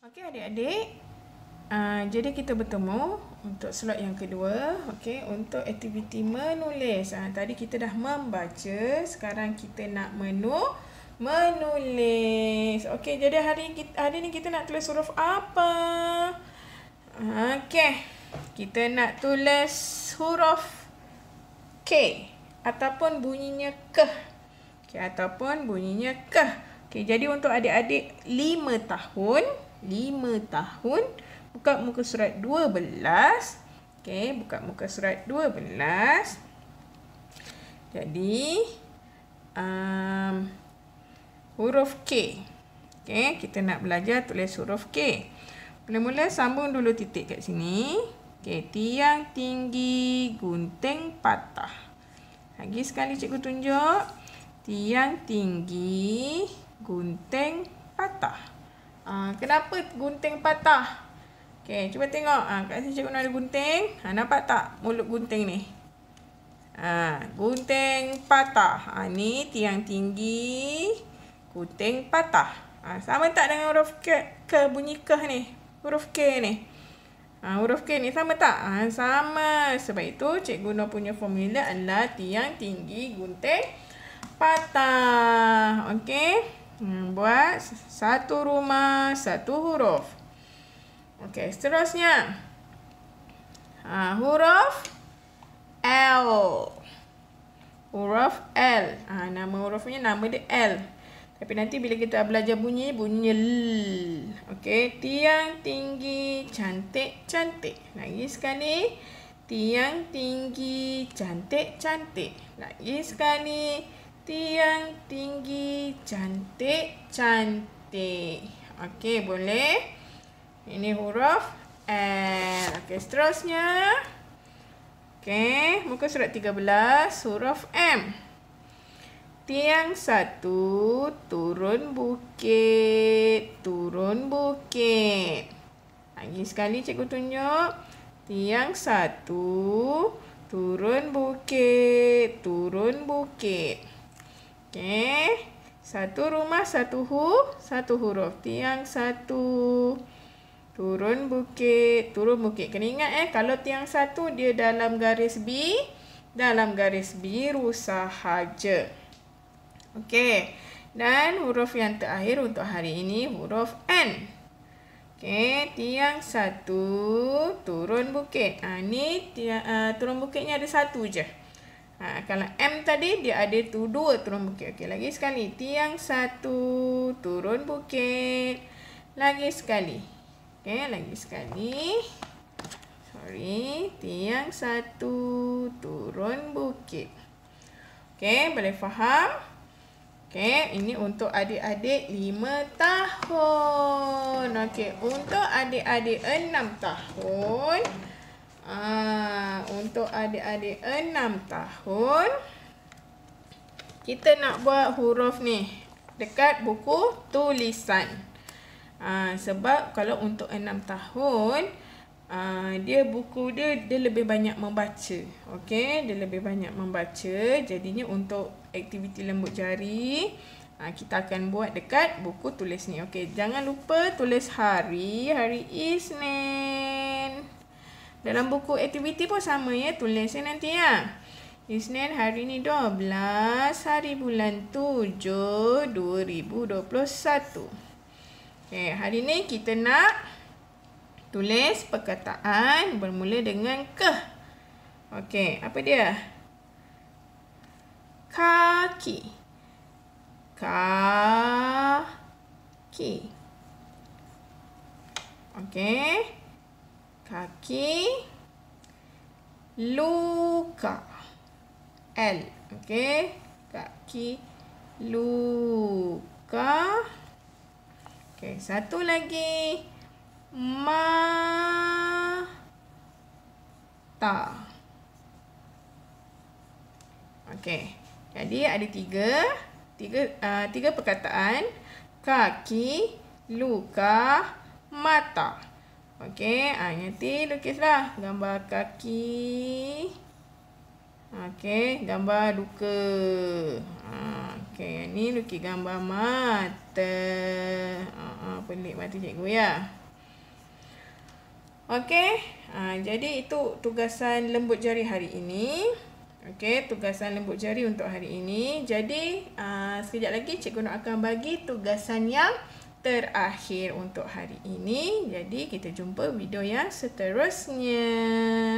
Okey adik-adik, uh, jadi kita bertemu untuk slot yang kedua, okey, untuk aktiviti menulis. Uh, tadi kita dah membaca, sekarang kita nak menu menulis. Okey, jadi hari hari ni kita nak tulis huruf apa? Okey. Kita nak tulis huruf K ataupun bunyinya ke. Okey, ataupun bunyinya ke. Okey, jadi untuk adik-adik 5 tahun 5 tahun buka muka surat 12 okey buka muka surat 12 jadi um, huruf k okey kita nak belajar tulis huruf k mula-mula sambung dulu titik kat sini okey tiang tinggi gunting patah lagi sekali cikgu tunjuk tiang tinggi gunting patah Ha, kenapa gunting patah? Okay, cuba tengok. Ha, kat sini cikgu ada gunting. Ha, nampak tak mulut gunting ni? Ha, gunting patah. Ha, ni tiang tinggi. Gunting patah. Ha, sama tak dengan huruf K. ke bunyi ke ni? Huruf K ni. Ha, huruf K ni sama tak? Ha, sama. Sebab itu cikgu Nur punya formula adalah tiang tinggi gunting patah. Okay. Hmm, buat satu rumah, satu huruf. Okey, seterusnya. Ha, huruf L. Huruf L. Ha, nama hurufnya, nama dia L. Tapi nanti bila kita belajar bunyi, bunyi L. Okey, tiang tinggi, cantik, cantik. Lagi sekali. Tiang tinggi, cantik, cantik. Lagi sekali. Lagi sekali tiang tinggi cantik cantik. Okey, boleh. Ini huruf L. Okey, seterusnya. Okey, muka surat 13, huruf M. Tiang satu turun bukit, turun bukit. Lagi sekali cikgu tunjuk. Tiang satu turun bukit, turun bukit. Okay, Satu rumah, satu hu, satu huruf. Tiang satu. Turun bukit, turun bukit. Kena ingat eh, kalau tiang satu dia dalam garis B, dalam garis biru sahaja. Okey. Dan huruf yang terakhir untuk hari ini, huruf N. Okey, tiang satu, turun bukit. Ha, ni tiang, uh, ah, turun bukitnya ada satu je. Ha, kalau M tadi dia ada tu dua turun bukit. Okey lagi sekali. Tiang satu turun bukit. Lagi sekali. Okey lagi sekali. Sorry. Tiang satu turun bukit. Okey boleh faham? Okey ini untuk adik-adik lima tahun. Okey untuk adik-adik enam tahun. Haa. Ah, untuk adik-adik 6 tahun kita nak buat huruf ni dekat buku tulisan ha, sebab kalau untuk 6 tahun ha, dia buku dia dia lebih banyak membaca okey dia lebih banyak membaca jadinya untuk aktiviti lembut jari ha, kita akan buat dekat buku tulis ni okey jangan lupa tulis hari hari isnin dalam buku aktiviti pun sama ya. Tulis ya nanti ya. Isnin hari ni 12 hari bulan 7 2021. Okay, hari ni kita nak tulis perkataan bermula dengan ke. Okey, apa dia? Kaki. Kaki. Okey kaki luka L okey kaki luka okey satu lagi ma ta okey jadi ada tiga tiga uh, tiga perkataan kaki luka mata Okey, ah nanti lukislah gambar kaki. Okey, gambar duka. Ah okey, ni lukis gambar mata. Ah, ah pelik mata cikgu ya. Okey, ah jadi itu tugasan lembut jari hari ini. Okey, tugasan lembut jari untuk hari ini. Jadi, ah sekejap lagi cikgu nak akan bagi tugasan yang terakhir untuk hari ini. Jadi kita jumpa video yang seterusnya.